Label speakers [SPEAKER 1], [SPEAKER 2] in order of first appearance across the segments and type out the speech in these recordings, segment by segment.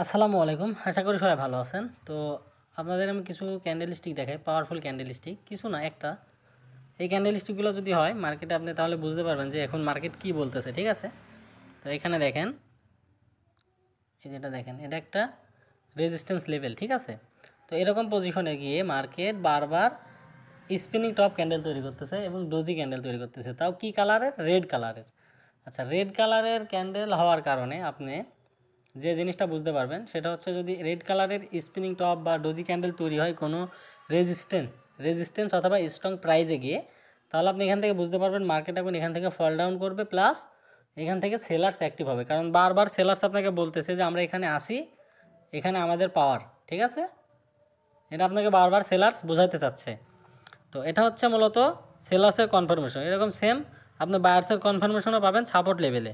[SPEAKER 1] আসসালামু আলাইকুম আশা করি সবাই ভালো আছেন তো আপনাদের আমি কিছু ক্যান্ডেল স্টিক দেখাই পাওয়ারফুল ক্যান্ডেল স্টিক কিছু না একটা এই ক্যান্ডেল স্টিকগুলো যদি হয় মার্কেটে আপনি তাহলে বুঝতে পারবেন যে এখন মার্কেট কি বলতেছে ঠিক আছে তো এখানে দেখেন এই যেটা দেখেন এটা একটা রেজিস্ট্যান্স লেভেল ঠিক আছে তো এরকম পজিশনে গিয়ে মার্কেট বারবার স্পিনিং টপ ক্যান্ডেল তৈরি করতেছে এবং ডোজি ক্যান্ডেল তৈরি করতেছে তাও কি কালারের রেড কালারের আচ্ছা রেড কালারের ক্যান্ডেল হওয়ার কারণে আপনি যে জিনিসটা বুঝতে পারবেন সেটা হচ্ছে যদি রেড কালারের স্পিনিং টপ বা ডোজি ক্যান্ডেল তৈরি হয় কোনো রেজিস্ট্যান্স রেজিস্ট্যান্স অথবা স্ট্রং প্রাইজে গিয়ে তাহলে আপনি এখান থেকে বুঝতে পারবেন মার্কেট এখন এখান থেকে ফল ডাউন করবে প্লাস এখান থেকে সেলার্স অ্যাক্টিভ হবে কারণ বারবার সেলার্স আপনাকে বলতেছে যে আমরা এখানে আসি এখানে আমাদের পাওয়ার ঠিক আছে এটা আপনাকে বারবার সেলার্স বোঝাতে চাচ্ছে তো এটা হচ্ছে মূলত সেলার্সের কনফার্মেশন এরকম সেম আপনি বায়ার্সের কনফার্মেশনও পাবেন সাপোর্ট লেভেলে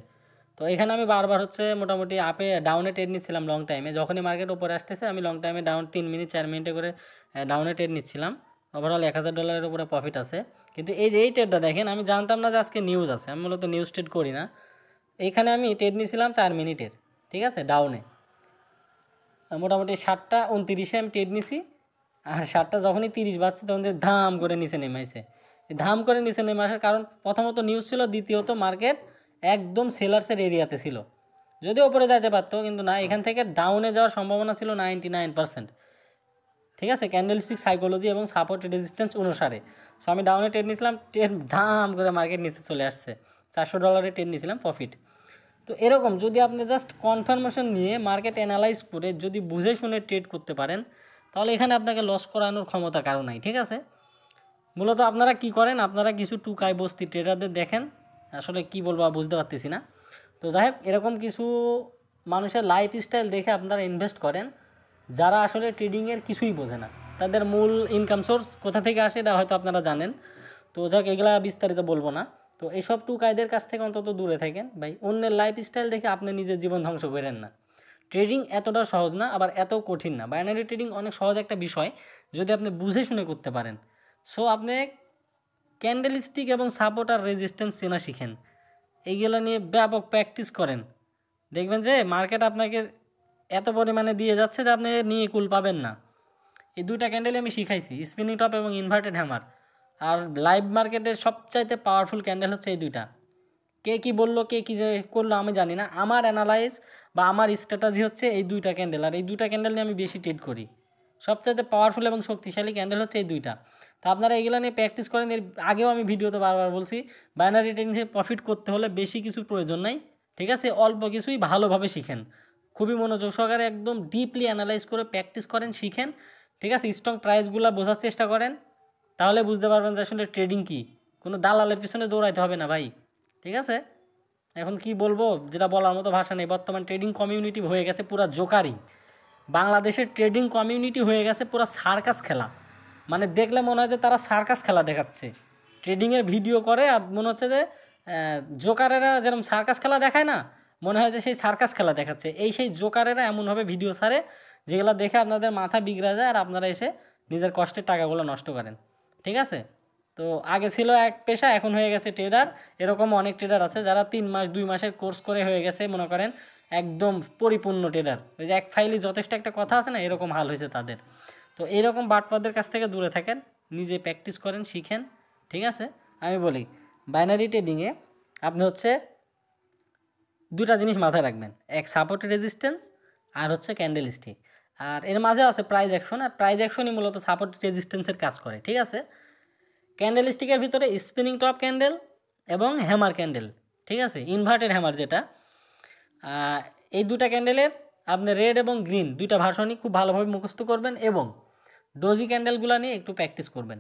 [SPEAKER 1] তো এখানে আমি বারবার হচ্ছে মোটামুটি আপে ডাউনে ট্রেড নিচ্ছিলাম লং টাইমে যখনই মার্কেট ওপরে আসতেছে আমি লং টাইমে ডাউন তিন মিনিট চার মিনিটে করে ডাউনে ট্রেড নিচ্ছিলাম ওভারঅল এক হাজার ডলারের উপরে প্রফিট আছে কিন্তু এই যে এই ট্রেডটা দেখেন আমি জানতাম না যে আজকে নিউজ আছে আমি মূলত নিউজ ট্রেড করি না এইখানে আমি ট্রেড নিয়েছিলাম চার মিনিটের ঠিক আছে ডাউনে মোটামুটি ষাটটা উনতিরিশে আমি ট্রেড নিছি আর ষাটটা যখনই তিরিশ বাজছে তখন যে ধাম করে নিচে নেমাইছে ধাম করে নিচে নেমে আসার কারণ প্রথমত নিউজ ছিল দ্বিতীয়ত মার্কেট একদম সেলার্সের এরিয়াতে ছিল যদি ওপরে যাইতে পারতো কিন্তু না এখান থেকে ডাউনে যাওয়ার সম্ভাবনা ছিল নাইনটি নাইন পার্সেন্ট ঠিক আছে ক্যান্ডেলস্টিক সাইকোলজি এবং সাপোর্ট রেজিস্ট্যান্স অনুসারে সো আমি ডাউনে ট্রেড নিয়েছিলাম ট্রেন ধাম করে মার্কেট নিচে চলে আসছে চারশো ডলারে ট্রেড নিয়েছিলাম প্রফিট তো এরকম যদি আপনি জাস্ট কনফার্মেশন নিয়ে মার্কেট অ্যানালাইজ করে যদি বুঝে শুনে ট্রেড করতে পারেন তাহলে এখানে আপনাকে লস করানোর ক্ষমতা কারো নাই ঠিক আছে মূলত আপনারা কি করেন আপনারা কিছু টুকায় বস্তি ট্রেডারদের দেখেন আসলে কি বলবো বুঝতে পারতেছি না তো যাই হোক এরকম কিছু মানুষের লাইফ স্টাইল দেখে আপনারা ইনভেস্ট করেন যারা আসলে ট্রেডিংয়ের কিছুই বোঝে না তাদের মূল ইনকাম সোর্স কোথা থেকে আসে এটা হয়তো আপনারা জানেন তো যাক এগুলা বিস্তারিত বলবো না তো এইসব টুকাইদের কাছ থেকে অন্তত দূরে থাকেন ভাই অন্যের লাইফ স্টাইল দেখে আপনি নিজের জীবন ধ্বংস করেন না ট্রেডিং এতটা সহজ না আবার এত কঠিন না বাইনারি ট্রেডিং অনেক সহজ একটা বিষয় যদি আপনি বুঝে শুনে করতে পারেন সো আপনি ক্যান্ডেল স্টিক এবং সাপোর্ট আর রেজিস্ট্যান্স চেনা শিখেন এইগুলো নিয়ে ব্যাপক প্র্যাকটিস করেন দেখবেন যে মার্কেট আপনাকে এত পরিমাণে দিয়ে যাচ্ছে যে আপনি নিয়ে কুল পাবেন না এই দুইটা ক্যান্ডেলই আমি শিখাইছি স্পিনিং টপ এবং ইনভার্টেড হ্যামার আর লাইভ মার্কেটের সবচাইতে পাওয়ারফুল ক্যান্ডেল হচ্ছে এই দুইটা কে কি বললো কে কী যে করলো আমি জানি না আমার অ্যানালাইজ বা আমার স্ট্র্যাটাজি হচ্ছে এই দুইটা ক্যান্ডেল আর এই দুইটা ক্যান্ডেল নিয়ে আমি বেশি ট্রেড করি সবচাইতে পাওয়ারফুল এবং শক্তিশালী ক্যান্ডেল হচ্ছে এই দুইটা তো আপনারা এগুলো নিয়ে প্র্যাকটিস করেন এর আগেও আমি ভিডিওতে বারবার বলছি বাইনারি ট্রেডিংয়ে প্রফিট করতে হলে বেশি কিছু প্রয়োজন নাই ঠিক আছে অল্প কিছুই ভালোভাবে শিখেন খুবই মনোযোগ সহকারে একদম ডিপলি অ্যানালাইজ করে প্র্যাকটিস করেন শিখেন ঠিক আছে স্ট্রং প্রাইসগুলো বোঝার চেষ্টা করেন তাহলে বুঝতে পারবেন যে আসলে ট্রেডিং কী কোনো দালালের পিছনে দৌড়াইতে হবে না ভাই ঠিক আছে এখন কি বলবো যেটা বলার মতো ভাষা নেই বর্তমান ট্রেডিং কমিউনিটি হয়ে গেছে পুরো জোকারিং বাংলাদেশের ট্রেডিং কমিউনিটি হয়ে গেছে পুরা সার্কাস খেলা মানে দেখলে মনে হয় যে তারা সার্কাস খেলা দেখাচ্ছে ট্রেডিংয়ের ভিডিও করে আর মনে হচ্ছে যে জোকারেরা যেরকম সার্কাস খেলা দেখায় না মনে হয় যে সেই সার্কাস খেলা দেখাচ্ছে এই সেই জোকারেরা এমনভাবে ভিডিও সারে যেগুলো দেখে আপনাদের মাথা বিগড়ে যায় আর আপনারা এসে নিজের কষ্টের টাকাগুলো নষ্ট করেন ঠিক আছে তো আগে ছিল এক পেশা এখন হয়ে গেছে ট্রেডার এরকম অনেক ট্রেডার আছে যারা তিন মাস দুই মাসের কোর্স করে হয়ে গেছে মনে করেন একদম পরিপূর্ণ ট্রেডার ওই যে এক ফাইলই যথেষ্ট একটা কথা আছে না এরকম হাল হয়েছে তাদের তো এইরকম বাটপাদের কাছ থেকে দূরে থাকেন নিজে প্র্যাকটিস করেন শিখেন ঠিক আছে আমি বলি বাইনারি ট্রেডিংয়ে আপনি হচ্ছে দুটা জিনিস মাথায় রাখবেন এক সাপোর্ট রেজিস্ট্যান্স আর হচ্ছে ক্যান্ডেল স্টিক আর এর মাঝে আছে প্রাইজ অ্যাকশন আর প্রাইজ অ্যাকশনই মূলত সাপোর্ট রেজিস্ট্যান্সের কাজ করে ঠিক আছে ক্যান্ডেল স্টিকের ভিতরে স্পিনিং টপ ক্যান্ডেল এবং হ্যামার ক্যান্ডেল ঠিক আছে ইনভার্টেড হ্যামার যেটা এই দুটা ক্যান্ডেলের আপনি রেড এবং গ্রিন দুইটা ভাষণই খুব ভালোভাবে মুখস্থ করবেন এবং ডোজি ক্যান্ডেলগুলো নিয়ে একটু প্র্যাকটিস করবেন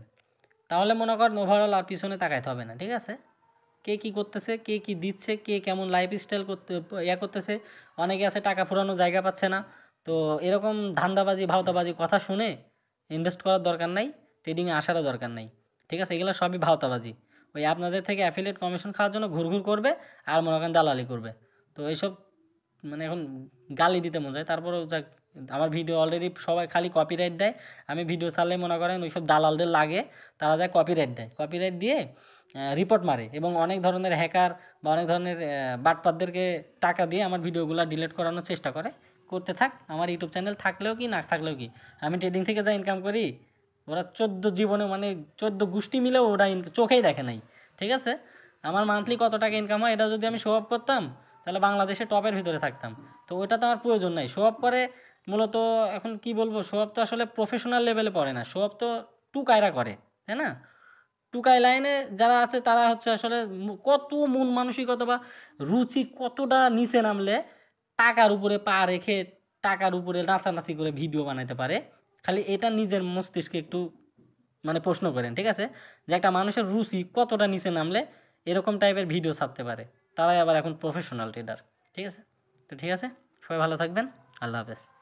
[SPEAKER 1] তাহলে মনে করেন ওভারঅল আর পিছনে তাকাইতে হবে না ঠিক আছে কে কি করতেছে কে কি দিচ্ছে কে কেমন লাইফ স্টাইল করতে ইয়া করতেছে অনেকে আছে টাকা ফুরানো জায়গা পাচ্ছে না তো এরকম ধান্দাবাজি ভাওতাবাজি কথা শুনে ইনভেস্ট করার দরকার নাই ট্রেডিংয়ে আসারও দরকার নাই ঠিক আছে এগুলো সবই ভাওতাবাজি ওই আপনাদের থেকে অ্যাফিলিয়েট কমিশন খাওয়ার জন্য ঘুরঘুর করবে আর মনে করেন দালালি করবে তো এইসব মানে এখন গালি দিতে মন যায় তারপরেও যাক আমার ভিডিও অলরেডি সবাই খালি কপিরাইট দেয় আমি ভিডিও ছাড়লে মনে করেন ওইসব দালালদের লাগে তারা যায় কপিরাইট দেয় কপিরাইট দিয়ে রিপোর্ট মারে এবং অনেক ধরনের হ্যাকার বা অনেক ধরনের বাটপাতদেরকে টাকা দিয়ে আমার ভিডিওগুলো ডিলিট করানোর চেষ্টা করে করতে থাক আমার ইউটিউব চ্যানেল থাকলেও কি না থাকলেও কি আমি ট্রেডিং থেকে যা ইনকাম করি ওরা চোদ্দ জীবনে মানে চোদ্দ গোষ্ঠী মিলেও ওরা চোখেই দেখে নাই ঠিক আছে আমার মান্থলি কত টাকা ইনকাম হয় এটা যদি আমি শো অফ করতাম তাহলে বাংলাদেশে টপের ভিতরে থাকতাম তো ওইটা তো আমার প্রয়োজন নাই শো অফ করে মূলত এখন কি বলবো সোহাব তো আসলে প্রফেশনাল লেভেলে পড়ে না সোহাব তো টুকায়রা করে তাই না টুকাই লাইনে যারা আছে তারা হচ্ছে আসলে কত মন মানসিকতা বা রুচি কতটা নিচে নামলে টাকার উপরে পা রেখে টাকার উপরে নাচানাচি করে ভিডিও বানাইতে পারে খালি এটা নিজের মস্তিষ্কে একটু মানে প্রশ্ন করেন ঠিক আছে যে একটা মানুষের রুচি কতটা নিচে নামলে এরকম টাইপের ভিডিও ছাড়তে পারে তারাই আবার এখন প্রফেশনাল ট্রেডার ঠিক আছে তো ঠিক আছে সবাই ভালো থাকবেন আল্লাহ হাফেজ